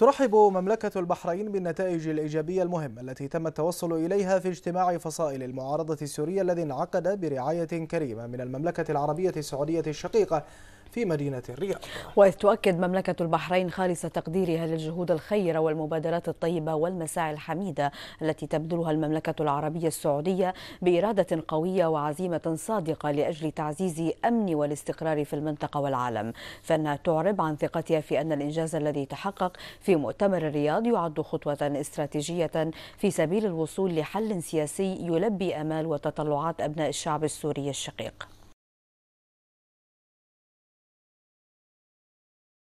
ترحب مملكة البحرين بالنتائج الإيجابية المهمة التي تم التوصل إليها في اجتماع فصائل المعارضة السورية الذي انعقد برعاية كريمة من المملكة العربية السعودية الشقيقة في مدينة الرياض وإذ تؤكد مملكة البحرين خالص تقديرها للجهود الخيرة والمبادرات الطيبة والمساعي الحميدة التي تبذلها المملكة العربية السعودية بإرادة قوية وعزيمة صادقة لأجل تعزيز أمن والاستقرار في المنطقة والعالم فإنها تعرب عن ثقتها في أن الإنجاز الذي تحقق في مؤتمر الرياض يعد خطوة استراتيجية في سبيل الوصول لحل سياسي يلبي أمال وتطلعات أبناء الشعب السوري الشقيق